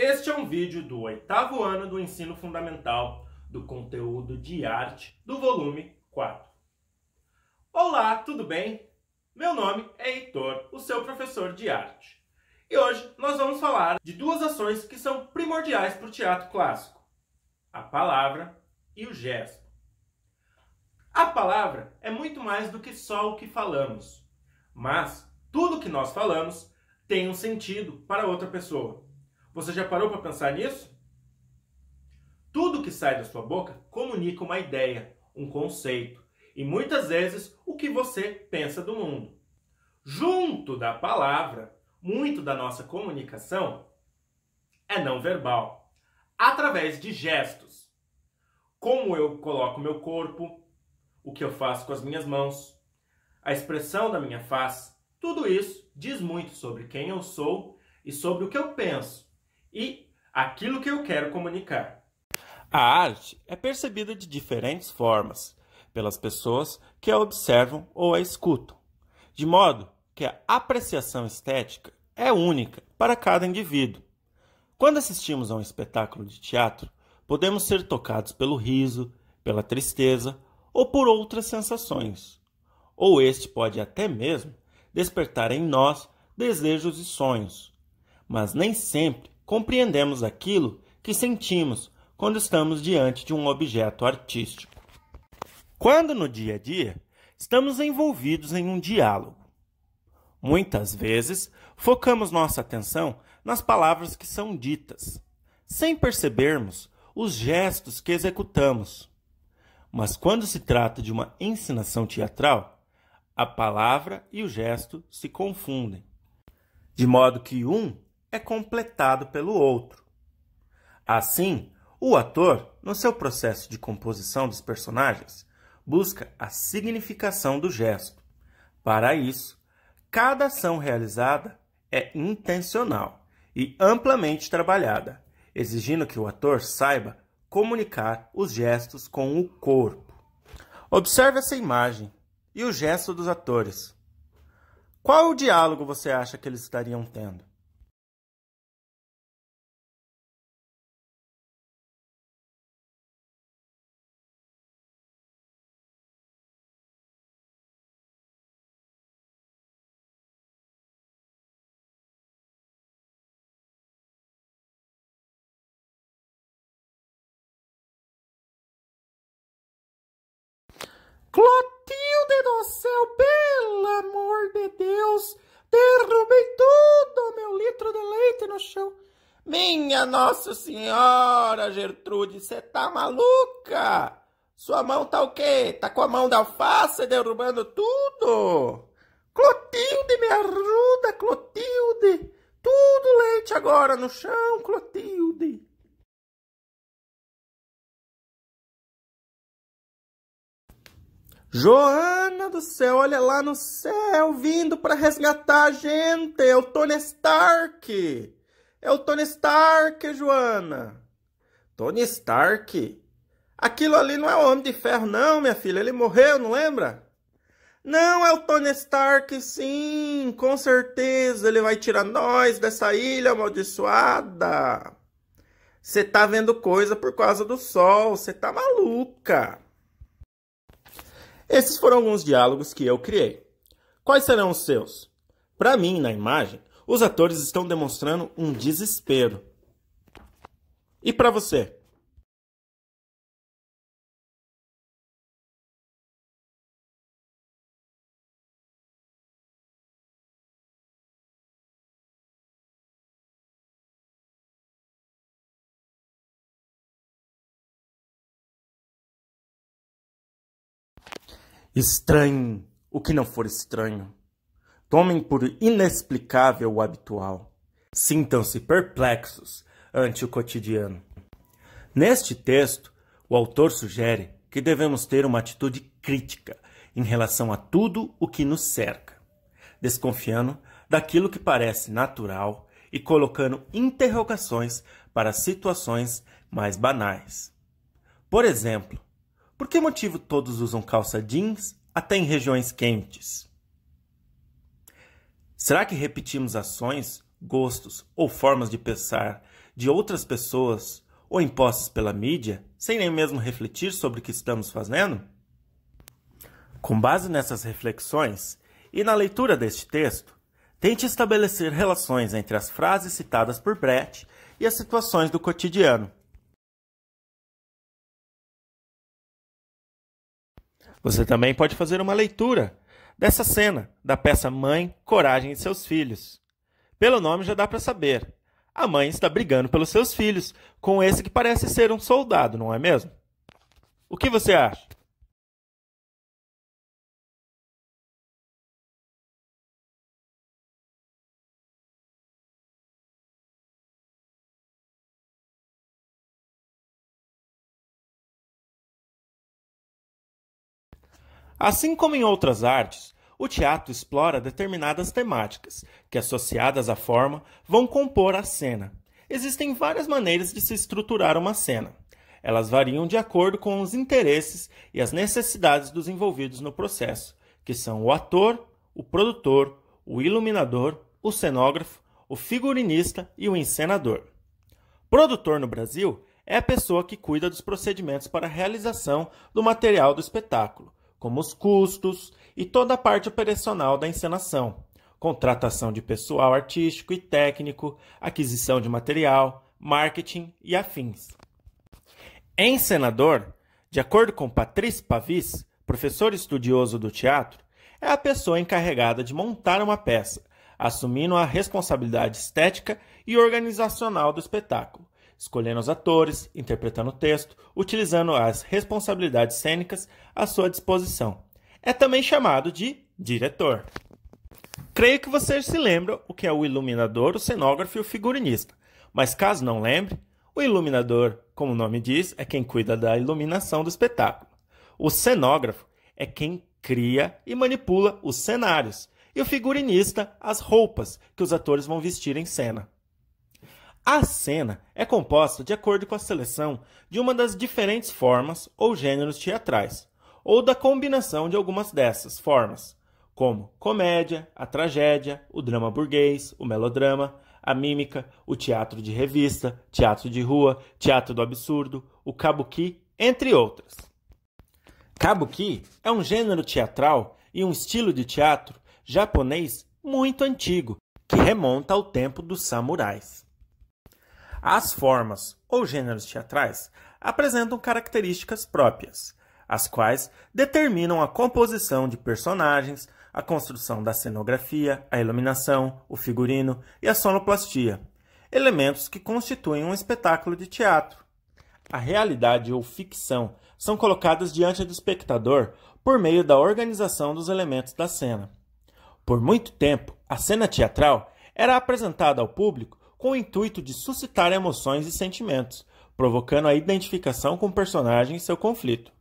Este é um vídeo do oitavo ano do ensino fundamental do conteúdo de arte do volume 4. Olá, tudo bem? Meu nome é Heitor, o seu professor de arte. E hoje nós vamos falar de duas ações que são primordiais para o teatro clássico: a palavra e o gesto. A palavra é muito mais do que só o que falamos, mas tudo que nós falamos tem um sentido para outra pessoa. Você já parou para pensar nisso? Tudo que sai da sua boca comunica uma ideia, um conceito e muitas vezes o que você pensa do mundo. Junto da palavra, muito da nossa comunicação é não verbal, através de gestos. Como eu coloco meu corpo, o que eu faço com as minhas mãos, a expressão da minha face, tudo isso diz muito sobre quem eu sou e sobre o que eu penso e aquilo que eu quero comunicar. A arte é percebida de diferentes formas pelas pessoas que a observam ou a escutam, de modo que a apreciação estética é única para cada indivíduo. Quando assistimos a um espetáculo de teatro, podemos ser tocados pelo riso, pela tristeza ou por outras sensações. Ou este pode até mesmo despertar em nós desejos e sonhos. Mas nem sempre compreendemos aquilo que sentimos quando estamos diante de um objeto artístico. Quando no dia a dia estamos envolvidos em um diálogo, muitas vezes focamos nossa atenção nas palavras que são ditas, sem percebermos os gestos que executamos. Mas quando se trata de uma ensinação teatral, a palavra e o gesto se confundem, de modo que um é completado pelo outro. Assim, o ator, no seu processo de composição dos personagens, busca a significação do gesto. Para isso, cada ação realizada é intencional e amplamente trabalhada, exigindo que o ator saiba comunicar os gestos com o corpo. Observe essa imagem e o gesto dos atores. Qual o diálogo você acha que eles estariam tendo? Clotilde do céu, pelo amor de Deus, derrubei tudo, meu litro de leite no chão. Minha Nossa Senhora, Gertrude, você tá maluca? Sua mão tá o quê? Tá com a mão da alface derrubando tudo? Clotilde, me ajuda, Clotilde. Tudo leite agora no chão, Clotilde. Joana do céu, olha lá no céu, vindo para resgatar a gente. É o Tony Stark. É o Tony Stark, Joana. Tony Stark? Aquilo ali não é o Homem de Ferro, não, minha filha. Ele morreu, não lembra? Não, é o Tony Stark, sim. Com certeza ele vai tirar nós dessa ilha amaldiçoada. Você tá vendo coisa por causa do sol. Você tá maluca. Esses foram alguns diálogos que eu criei. Quais serão os seus? Para mim, na imagem, os atores estão demonstrando um desespero. E para você? Estranhem o que não for estranho. Tomem por inexplicável o habitual. Sintam-se perplexos ante o cotidiano. Neste texto, o autor sugere que devemos ter uma atitude crítica em relação a tudo o que nos cerca, desconfiando daquilo que parece natural e colocando interrogações para situações mais banais. Por exemplo, por que motivo todos usam calça jeans até em regiões quentes? Será que repetimos ações, gostos ou formas de pensar de outras pessoas ou impostas pela mídia sem nem mesmo refletir sobre o que estamos fazendo? Com base nessas reflexões e na leitura deste texto, tente estabelecer relações entre as frases citadas por Brett e as situações do cotidiano. Você uhum. também pode fazer uma leitura dessa cena da peça Mãe, Coragem e seus Filhos. Pelo nome já dá para saber. A mãe está brigando pelos seus filhos com esse que parece ser um soldado, não é mesmo? O que você acha? Assim como em outras artes, o teatro explora determinadas temáticas, que associadas à forma vão compor a cena. Existem várias maneiras de se estruturar uma cena. Elas variam de acordo com os interesses e as necessidades dos envolvidos no processo, que são o ator, o produtor, o iluminador, o cenógrafo, o figurinista e o encenador. Produtor no Brasil é a pessoa que cuida dos procedimentos para a realização do material do espetáculo, como os custos e toda a parte operacional da encenação, contratação de pessoal artístico e técnico, aquisição de material, marketing e afins. Encenador, de acordo com Patrícia Pavis, professor estudioso do teatro, é a pessoa encarregada de montar uma peça, assumindo a responsabilidade estética e organizacional do espetáculo, escolhendo os atores, interpretando o texto, utilizando as responsabilidades cênicas à sua disposição. É também chamado de diretor. Creio que vocês se lembram o que é o iluminador, o cenógrafo e o figurinista. Mas caso não lembre, o iluminador, como o nome diz, é quem cuida da iluminação do espetáculo. O cenógrafo é quem cria e manipula os cenários. E o figurinista, as roupas que os atores vão vestir em cena. A cena é composta, de acordo com a seleção, de uma das diferentes formas ou gêneros teatrais, ou da combinação de algumas dessas formas, como comédia, a tragédia, o drama burguês, o melodrama, a mímica, o teatro de revista, teatro de rua, teatro do absurdo, o kabuki, entre outras. Kabuki é um gênero teatral e um estilo de teatro japonês muito antigo, que remonta ao tempo dos samurais. As formas ou gêneros teatrais apresentam características próprias, as quais determinam a composição de personagens, a construção da cenografia, a iluminação, o figurino e a sonoplastia, elementos que constituem um espetáculo de teatro. A realidade ou ficção são colocadas diante do espectador por meio da organização dos elementos da cena. Por muito tempo, a cena teatral era apresentada ao público com o intuito de suscitar emoções e sentimentos, provocando a identificação com o personagem e seu conflito.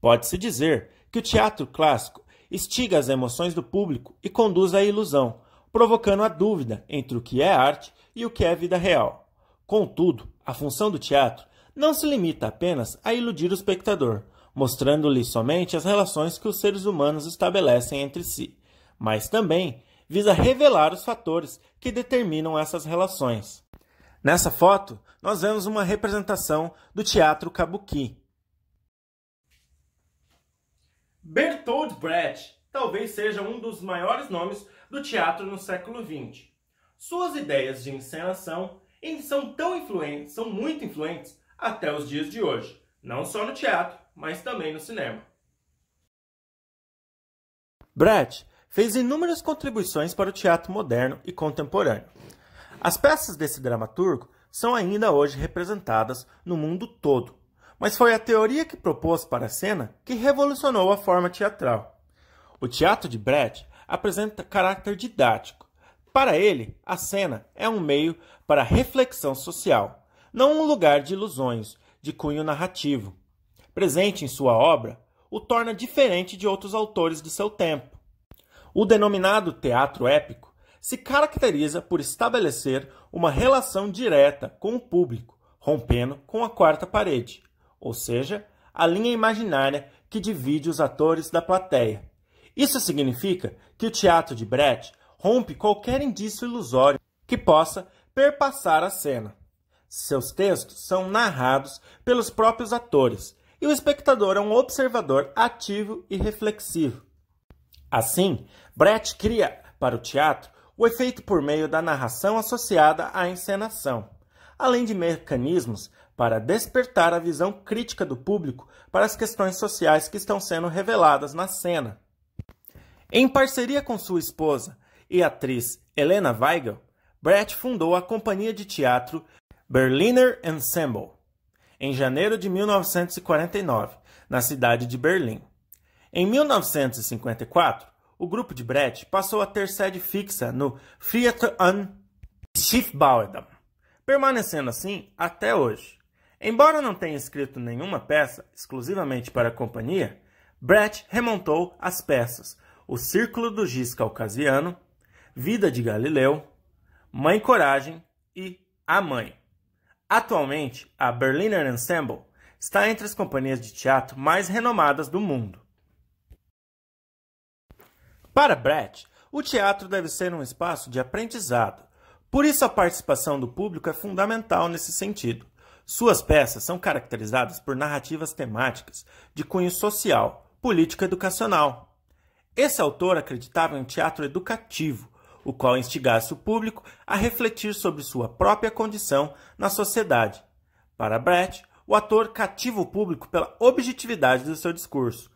Pode-se dizer que o teatro clássico instiga as emoções do público e conduz à ilusão, provocando a dúvida entre o que é arte e o que é vida real. Contudo, a função do teatro não se limita apenas a iludir o espectador, mostrando-lhe somente as relações que os seres humanos estabelecem entre si, mas também visa revelar os fatores que determinam essas relações. Nessa foto, nós vemos uma representação do teatro Kabuki. Bertold Brecht talvez seja um dos maiores nomes do teatro no século XX. Suas ideias de encenação são tão influentes, são muito influentes até os dias de hoje, não só no teatro, mas também no cinema. Brecht fez inúmeras contribuições para o teatro moderno e contemporâneo. As peças desse dramaturgo são ainda hoje representadas no mundo todo, mas foi a teoria que propôs para a cena que revolucionou a forma teatral. O teatro de Brecht apresenta caráter didático. Para ele, a cena é um meio para reflexão social, não um lugar de ilusões, de cunho narrativo. Presente em sua obra, o torna diferente de outros autores de seu tempo. O denominado teatro épico se caracteriza por estabelecer uma relação direta com o público, rompendo com a quarta parede, ou seja, a linha imaginária que divide os atores da plateia. Isso significa que o teatro de Brett rompe qualquer indício ilusório que possa perpassar a cena. Seus textos são narrados pelos próprios atores e o espectador é um observador ativo e reflexivo. Assim, Brett cria para o teatro o efeito por meio da narração associada à encenação, além de mecanismos para despertar a visão crítica do público para as questões sociais que estão sendo reveladas na cena. Em parceria com sua esposa e atriz Helena Weigel, Brett fundou a companhia de teatro Berliner Ensemble em janeiro de 1949, na cidade de Berlim. Em 1954, o grupo de Brett passou a ter sede fixa no Theater an Schiffbauerdam, permanecendo assim até hoje. Embora não tenha escrito nenhuma peça exclusivamente para a companhia, Brett remontou as peças O Círculo do Giz Caucasiano, Vida de Galileu, Mãe Coragem e A Mãe. Atualmente, a Berliner Ensemble está entre as companhias de teatro mais renomadas do mundo. Para Brett, o teatro deve ser um espaço de aprendizado. Por isso, a participação do público é fundamental nesse sentido. Suas peças são caracterizadas por narrativas temáticas de cunho social, político-educacional. Esse autor acreditava em um teatro educativo, o qual instigasse o público a refletir sobre sua própria condição na sociedade. Para Brett, o ator cativa o público pela objetividade do seu discurso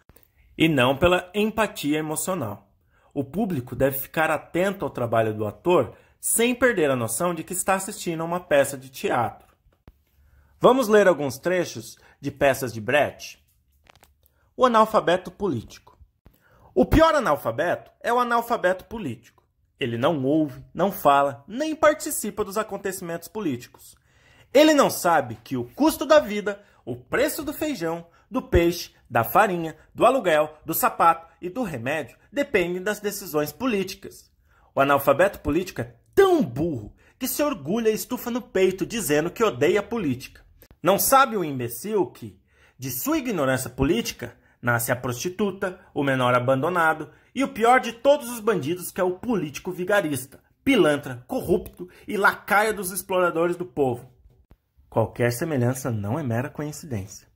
e não pela empatia emocional. O público deve ficar atento ao trabalho do ator sem perder a noção de que está assistindo a uma peça de teatro. Vamos ler alguns trechos de peças de Brecht? O analfabeto político. O pior analfabeto é o analfabeto político. Ele não ouve, não fala, nem participa dos acontecimentos políticos. Ele não sabe que o custo da vida, o preço do feijão, do peixe, da farinha, do aluguel, do sapato, e do remédio dependem das decisões políticas. O analfabeto político é tão burro que se orgulha e estufa no peito dizendo que odeia a política. Não sabe o imbecil que, de sua ignorância política, nasce a prostituta, o menor abandonado e o pior de todos os bandidos, que é o político vigarista, pilantra, corrupto e lacaia dos exploradores do povo. Qualquer semelhança não é mera coincidência.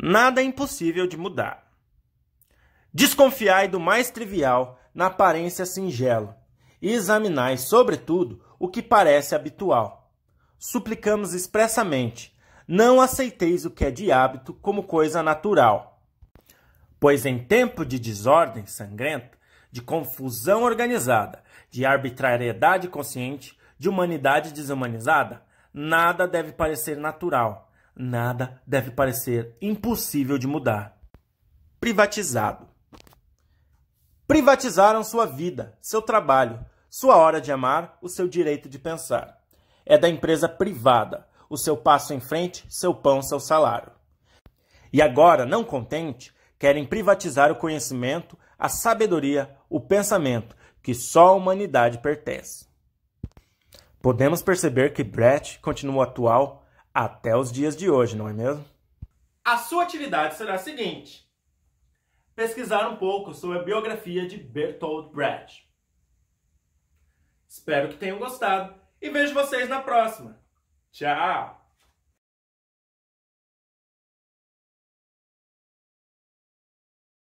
Nada é impossível de mudar. Desconfiai do mais trivial, na aparência singelo, e examinai, sobretudo, o que parece habitual. Suplicamos expressamente, não aceiteis o que é de hábito como coisa natural. Pois em tempo de desordem sangrenta, de confusão organizada, de arbitrariedade consciente, de humanidade desumanizada, nada deve parecer natural, nada deve parecer impossível de mudar. Privatizado. Privatizaram sua vida, seu trabalho, sua hora de amar, o seu direito de pensar. É da empresa privada, o seu passo em frente, seu pão, seu salário. E agora, não contente, querem privatizar o conhecimento, a sabedoria, o pensamento, que só a humanidade pertence. Podemos perceber que Brecht continua atual até os dias de hoje, não é mesmo? A sua atividade será a seguinte: pesquisar um pouco sobre a biografia de Bertolt Brecht. Espero que tenham gostado e vejo vocês na próxima. Tchau!